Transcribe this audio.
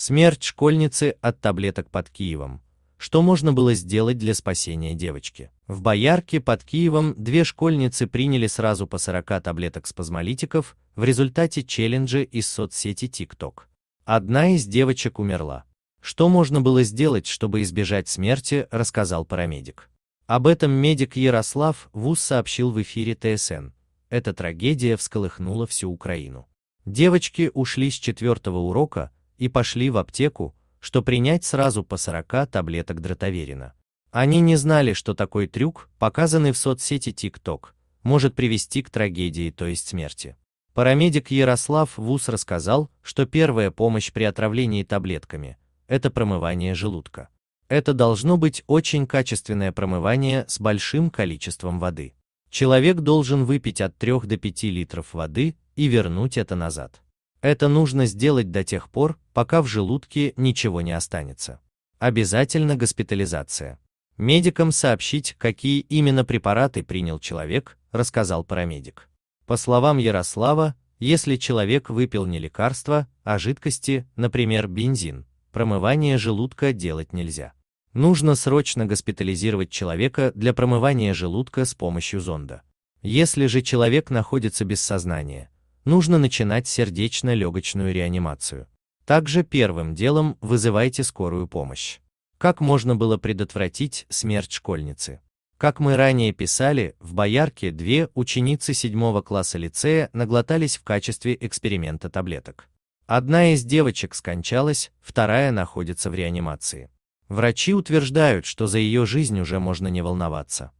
Смерть школьницы от таблеток под Киевом. Что можно было сделать для спасения девочки? В Боярке под Киевом две школьницы приняли сразу по 40 таблеток спазмолитиков в результате челленджа из соцсети TikTok. Одна из девочек умерла. Что можно было сделать, чтобы избежать смерти, рассказал парамедик. Об этом медик Ярослав Вуз сообщил в эфире ТСН. Эта трагедия всколыхнула всю Украину. Девочки ушли с четвертого урока, и пошли в аптеку, что принять сразу по 40 таблеток дротаверина. Они не знали, что такой трюк, показанный в соцсети TikTok, может привести к трагедии, то есть смерти. Парамедик Ярослав Вус рассказал, что первая помощь при отравлении таблетками – это промывание желудка. Это должно быть очень качественное промывание с большим количеством воды. Человек должен выпить от 3 до 5 литров воды и вернуть это назад. Это нужно сделать до тех пор, пока в желудке ничего не останется. Обязательно госпитализация. Медикам сообщить, какие именно препараты принял человек, рассказал парамедик. По словам Ярослава, если человек выпил не лекарства, а жидкости, например, бензин, промывание желудка делать нельзя. Нужно срочно госпитализировать человека для промывания желудка с помощью зонда. Если же человек находится без сознания, нужно начинать сердечно-легочную реанимацию. Также первым делом вызывайте скорую помощь. Как можно было предотвратить смерть школьницы? Как мы ранее писали, в Боярке две ученицы 7 класса лицея наглотались в качестве эксперимента таблеток. Одна из девочек скончалась, вторая находится в реанимации. Врачи утверждают, что за ее жизнь уже можно не волноваться.